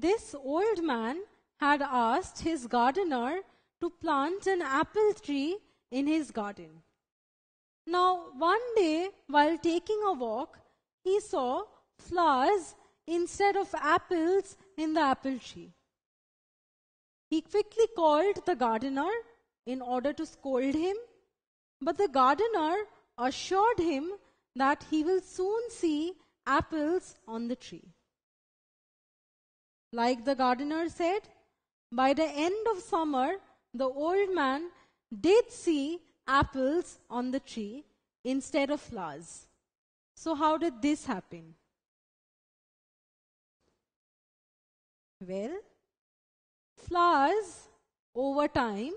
This old man had asked his gardener to plant an apple tree in his garden. Now, one day, while taking a walk, he saw flowers instead of apples in the apple tree. He quickly called the gardener in order to scold him, but the gardener assured him that he will soon see apples on the tree. Like the gardener said, by the end of summer, the old man did see apples on the tree instead of flowers. So, how did this happen? Well, flowers over time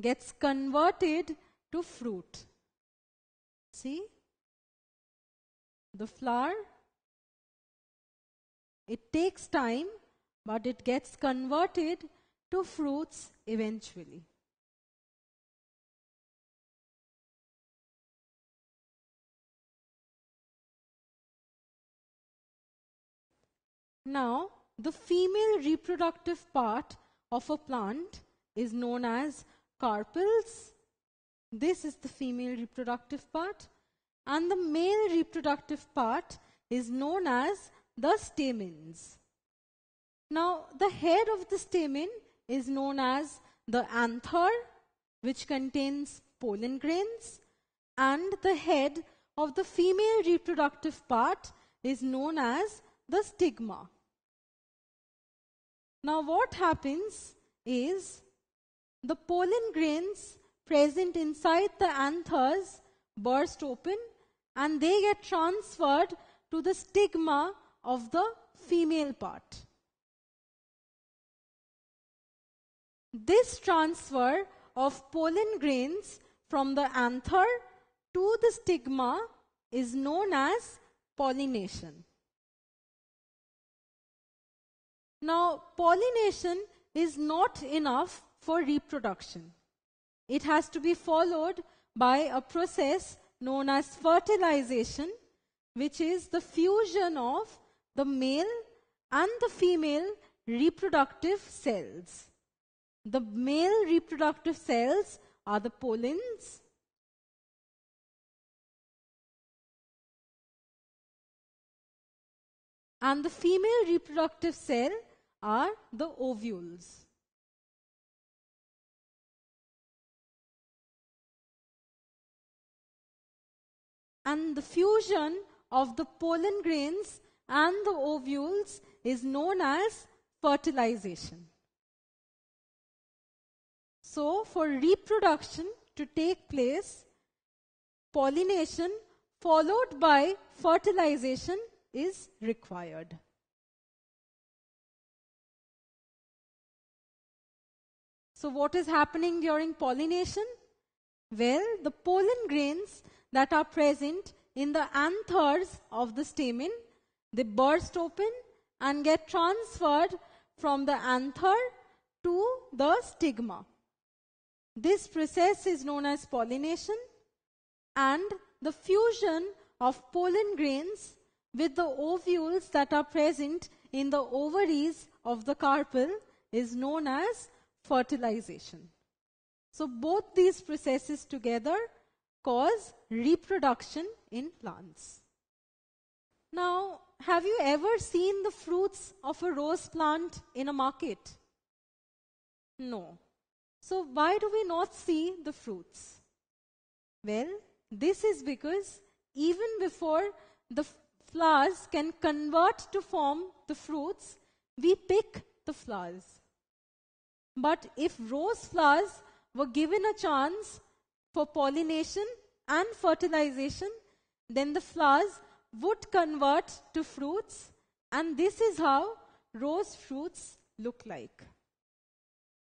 gets converted to fruit. See? The flower, it takes time but it gets converted to fruits eventually. Now, the female reproductive part of a plant is known as carpels. This is the female reproductive part. And the male reproductive part is known as the stamens. Now, the hair of the stamen is known as the anther, which contains pollen grains, and the head of the female reproductive part is known as the stigma. Now, what happens is the pollen grains present inside the anthers burst open and they get transferred to the stigma of the female part. This transfer of pollen grains from the anther to the stigma is known as pollination. Now, pollination is not enough for reproduction. It has to be followed by a process known as fertilization, which is the fusion of the male and the female reproductive cells. The male reproductive cells are the pollens. And the female reproductive cell are the ovules. And the fusion of the pollen grains and the ovules is known as fertilization. So, for reproduction to take place, pollination followed by fertilization is required. So, what is happening during pollination? Well, the pollen grains that are present in the anthers of the stamen, they burst open and get transferred from the anther to the stigma. This process is known as pollination and the fusion of pollen grains with the ovules that are present in the ovaries of the carpel is known as fertilization. So both these processes together cause reproduction in plants. Now, have you ever seen the fruits of a rose plant in a market? No. So, why do we not see the fruits? Well, this is because even before the flowers can convert to form the fruits, we pick the flowers. But if rose flowers were given a chance for pollination and fertilization, then the flowers would convert to fruits, and this is how rose fruits look like.